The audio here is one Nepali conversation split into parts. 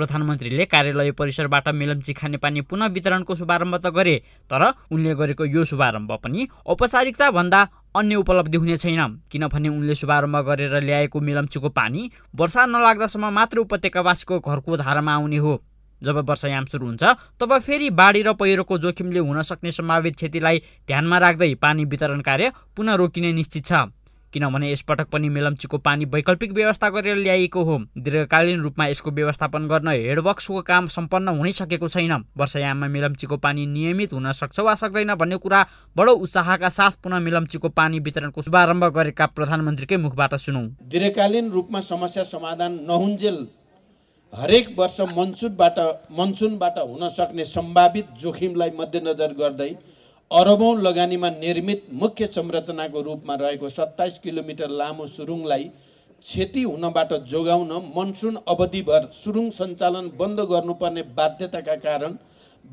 प्रधानमन्त्रीले कार्यालय परिसरबाट मेलम्ची खानेपानी पुनः वितरणको शुभारम्भ त गरे तर उनले गरेको यो शुभारम्भ पनि औपचारिकताभन्दा अन्य उपलब्धि हुने छैन किनभने उनले शुभारम्भ गरेर ल्याएको मेलम्चीको पानी वर्षा नलाग्दासम्म मात्र उपत्यकावासीको घरको धारामा आउने हो जब वर्षायाम सुरु हुन्छ तब फेरि बाढी र पहिरोको जोखिमले हुन सक्ने सम्भावित क्षतिलाई ध्यानमा राख्दै पानी वितरण कार्य पुनः रोकिने निश्चित छ किनभने यसपटक पनि मेलम्चीको पानी वैकल्पिक व्यवस्था गरेर ल्याइएको हो दीर्घकालीन रूपमा यसको व्यवस्थापन गर्न हेडबक्सको काम सम्पन्न हुनै सकेको छैन वर्षायाममा मेलम्चीको पानी नियमित हुन सक्छ वा सक्दैन भन्ने कुरा बडो उत्साहका साथ पुनः मेलम्चीको पानी वितरणको शुभारम्भ गरेका प्रधानमन्त्रीकै मुखबाट सुनौ दीर्घकालीन रूपमा समस्या समाधान नहुन्जेल हरेक वर्ष मनसुनबाट मनसुनबाट हुन सक्ने सम्भावित जोखिमलाई मध्यनजर गर्दै अरबौँ लगानीमा निर्मित मुख्य संरचनाको रूपमा रहेको सत्ताइस किलोमिटर लामो सुरुङलाई क्षति हुनबाट जोगाउन मनसुन अवधिभर सुरुङ सञ्चालन बन्द गर्नुपर्ने बाध्यताका कारण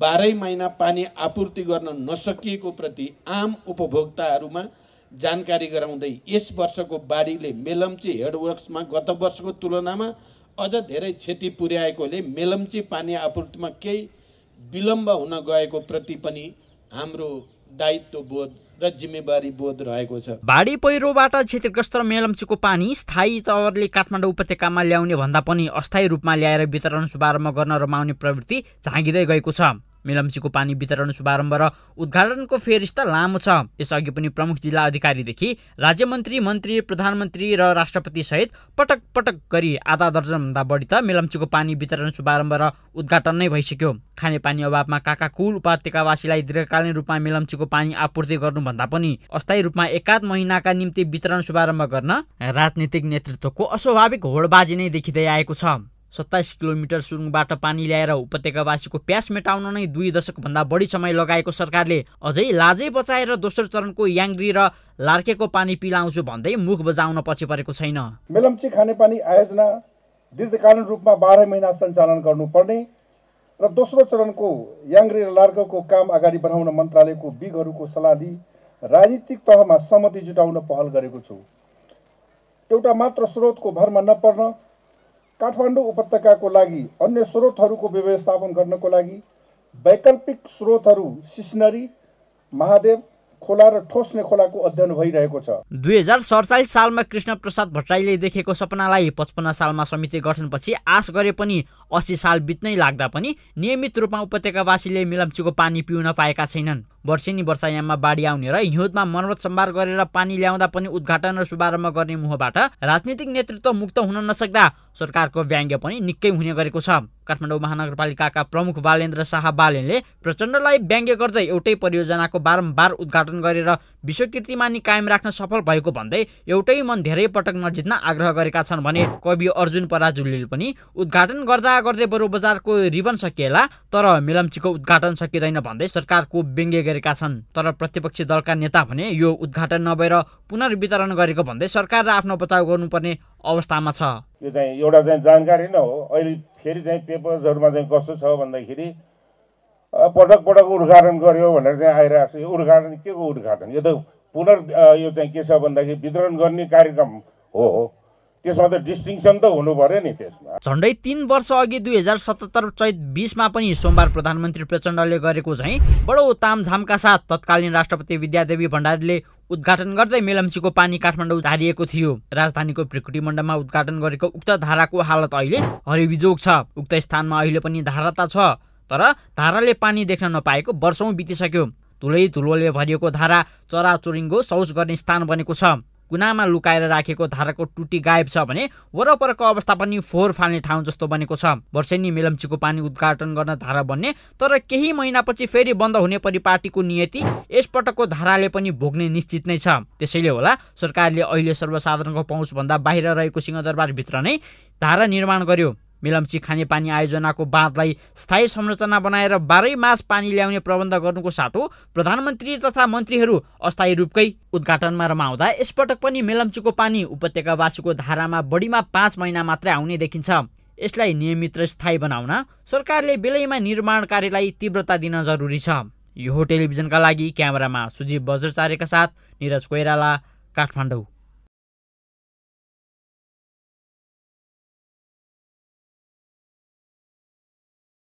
बाह्रै महिना पानी आपूर्ति गर्न नसकिएको प्रति आम उपभोक्ताहरूमा जानकारी गराउँदै यस वर्षको बाढीले मेलम्ची हेडवर्क्समा गत वर्षको तुलनामा अझ धेरै क्षति पुर्याएकोले मेलम्ची पानी आपूर्तिमा केही विलम्ब हुन गएको प्रति पनि हाम्रो दायित्व बोध र जिम्मेवारी बोध रहेको छ भाडी पहिरोबाट क्षतिग्रस्त मेलम्चीको पानी स्थायी तवरले काठमाडौँ उपत्यकामा ल्याउने भन्दा पनि अस्थायी रूपमा ल्याएर वितरण शुभारम्भ गर्न रमाउने प्रवृत्ति झाँगिँदै गएको छ मेलम्चीको पानी वितरण शुभारम्भ र उद्घाटनको फेरिस्ता लामो छ यसअघि पनि प्रमुख जिल्ला अधिकारीदेखि राज्य मन्त्री मन्त्री प्रधानमन्त्री र राष्ट्रपति सहित पटक पटक गरी आधा दर्जनभन्दा बढी त मेलम्चीको पानी वितरण शुभारम्भ र उद्घाटन नै भइसक्यो खानेपानी अभावमा काका कुल उपत्यकावासीलाई दीर्घकालीन रूपमा मेलम्चीको पानी आपूर्ति गर्नुभन्दा पनि अस्थायी रूपमा एकाध महिनाका निम्ति वितरण शुभारम्भ गर्न राजनीतिक नेतृत्वको अस्वाभाविक होडबाजी नै देखिँदै आएको छ सत्ताइस किलोमिटर सुरुङबाट पानी ल्याएर उपत्यकावासीको प्यास मेटाउन नै दुई दशकभन्दा बढी समय लगाएको सरकारले अझै लाजै बचाएर दोस्रो चरणको याङ्ग्री र लार्केको पानी पिलाउँछु भन्दै मुख बजाउन पछि परेको छैन मेलम्ची खानेपानी आयोजना दीर्घकालीन रूपमा बाह्र महिना सञ्चालन गर्नुपर्ने र दोस्रो चरणको याङ्ग्री र लार्केको काम अगाडि बढाउन मन्त्रालयको बिगहरूको सल्लाह लिई राजनीतिक तहमा सहमति जुटाउन पहल गरेको छु एउटा मात्र स्रोतको भरमा नपर्न काठमाडौँ उपत्यकाको लागि अन्य स्रोतहरूको व्यवस्थापन गर्नको लागि वैकल्पिक स्रोतहरू सिसनरी महादेव खोला र ठोस्ने खोलाको अध्ययन भइरहेको छ दुई हजार सडचालिस सालमा कृष्ण प्रसाद भट्टराईले देखेको सपनालाई पचपन्न सालमा समिति गठनपछि आश गरे पनि अस्सी साल बित्नै लाग्दा पनि नियमित रूपमा उपत्यकावासीले मिलम्चीको पानी पिउन पाएका छैनन् वर्षेनी वर्षायाममा बाढी आउने र हिउँदमा मर्मत सम्भार गरेर पानी ल्याउँदा पनि उद्घाटन र शुभारम्भ गर्ने मुहबाट राजनीतिक नेतृत्व मुक्त हुन नसक्दा सरकारको व्यङ्ग्य पनि निकै हुने गरेको छ काठमाडौँ महानगरपालिकाका प्रमुख बालेन्द्र शाह बालेनले प्रचण्डलाई व्यङ्ग्य गर्दै एउटै परियोजनाको बारम्बार उद्घाटन गरेर विश्वकीर्तिमानी कायम राख्न सफल भएको भन्दै एउटै मन धेरै पटक नजित्न आग्रह गरेका छन् भने कवि अर्जुन पराजुलीले पनि उद्घाटन गर्दा गर्दै बरु बजारको रिबन सकिएला तर मेलम्चीको उद्घाटन सकिँदैन भन्दै सरकारको व्यङ्ग्य गरेका छन् तर प्रतिपक्षी दलका नेता भने यो उद्घाटन नभएर पुनर्वितरण गरेको भन्दै सरकार र आफ्नो बचाउ गर्नुपर्ने अवस्थामा छ यो चाहिँ एउटा चाहिँ जानकारी नै हो अहिले फेरि चाहिँ पेपर्सहरूमा चाहिँ कस्तो छ भन्दाखेरि पटक पटक उद्घाटन गर्यो भनेर चाहिँ आइरहेको छ यो उद्घाटन के को उद्घाटन यो त पुनर् यो चाहिँ के छ भन्दाखेरि वितरण गर्ने कार्यक्रम हो त्यसमा त डिस्टिङसन त हुनु पर्यो नि त्यसमा झन्डै तिन वर्ष अघि दुई हजार सतहत्तर चैत बिसमा पनि सोमबार प्रधानमन्त्री प्रचण्डले गरेको झैँ बडो तामझामका साथ तत्कालीन राष्ट्रपति विद्यादेवी भण्डारीले उद्घाटन गर्दै मेलम्चीको पानी काठमाडौँ झारिएको थियो राजधानीको प्रकृति मण्डपमा उद्घाटन गरेको उक्त धाराको हालत अहिले हरिविजोग छ उक्त स्थानमा अहिले पनि धारा त छ तर धाराले पानी देख्न नपाएको वर्षौँ बितिसक्यो धुलै धुलोले भरिएको धारा चराचुरिङ्गो शौच गर्ने स्थान बनेको छ कुनामा लुकाएर राखेको धाराको टुटी गायब छ भने वरपरको अवस्था पनि फोहोर फाल्ने ठाउँ जस्तो बनेको छ वर्षेनी मेलम्चीको पानी उद्घाटन गर्न धारा बन्ने तर केही महिनापछि फेरि बन्द हुने परिपाटीको नियति यसपटकको धाराले पनि भोग्ने निश्चित नै छ त्यसैले होला सरकारले अहिले सर्वसाधारणको पहुँचभन्दा बाहिर रहेको सिंहदरबारभित्र नै धारा निर्माण गर्यो मिलम्ची खानेपानी आयोजनाको बाँधलाई स्थायी संरचना बनाएर बाह्रै मास पानी ल्याउने प्रबन्ध गर्नुको साटो प्रधानमन्त्री तथा मन्त्रीहरू अस्थायी रूपकै उद्घाटनमा रमाउँदा यसपटक पनि मेलम्चीको पानी उपत्यकावासीको धारामा बढीमा पाँच महिना मात्रै आउने देखिन्छ यसलाई नियमित र स्थायी बनाउन सरकारले बेलैमा निर्माण कार्यलाई तीव्रता दिन जरुरी छ यो टेलिभिजनका लागि क्यामेरामा सुजीव बज्राचार्यका साथ निरज कोइराला काठमाडौँ